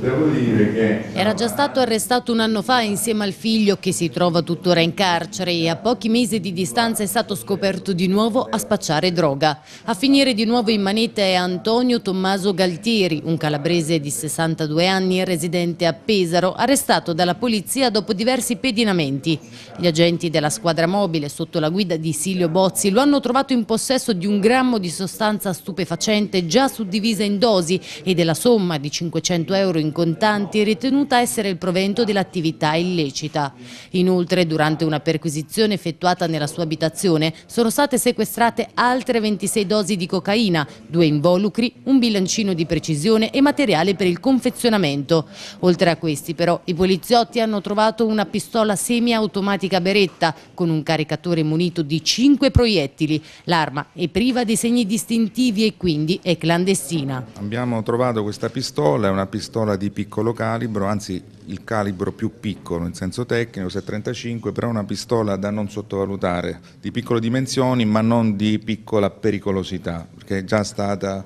Devo dire Che... Era già stato arrestato un anno fa insieme al figlio che si trova tuttora in carcere e a pochi mesi di distanza è stato scoperto di nuovo a spacciare droga. A finire di nuovo in manetta è Antonio Tommaso Galtieri, un calabrese di 62 anni residente a Pesaro, arrestato dalla polizia dopo diversi pedinamenti. Gli agenti della squadra mobile sotto la guida di Silio Bozzi lo hanno trovato in possesso di un grammo di sostanza stupefacente già suddivisa in dosi e della somma di 500 euro in in contanti ritenuta essere il provento dell'attività illecita. Inoltre, durante una perquisizione effettuata nella sua abitazione, sono state sequestrate altre 26 dosi di cocaina, due involucri, un bilancino di precisione e materiale per il confezionamento. Oltre a questi, però, i poliziotti hanno trovato una pistola semiautomatica Beretta con un caricatore munito di 5 proiettili. L'arma è priva di segni distintivi e quindi è clandestina. Abbiamo trovato questa pistola, è una pistola di piccolo calibro, anzi il calibro più piccolo in senso tecnico, 735, però una pistola da non sottovalutare, di piccole dimensioni ma non di piccola pericolosità, perché è già stata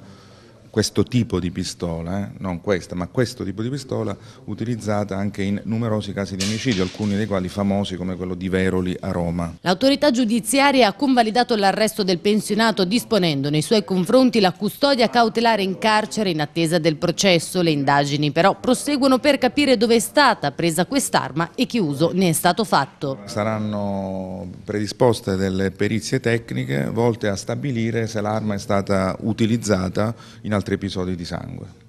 questo tipo di pistola, eh, non questa, ma questo tipo di pistola utilizzata anche in numerosi casi di omicidio, alcuni dei quali famosi come quello di Veroli a Roma. L'autorità giudiziaria ha convalidato l'arresto del pensionato disponendo nei suoi confronti la custodia cautelare in carcere in attesa del processo. Le indagini però proseguono per capire dove è stata presa quest'arma e che uso ne è stato fatto. Saranno predisposte delle perizie tecniche volte a stabilire se l'arma è stata utilizzata in altri altri episodi di sangue.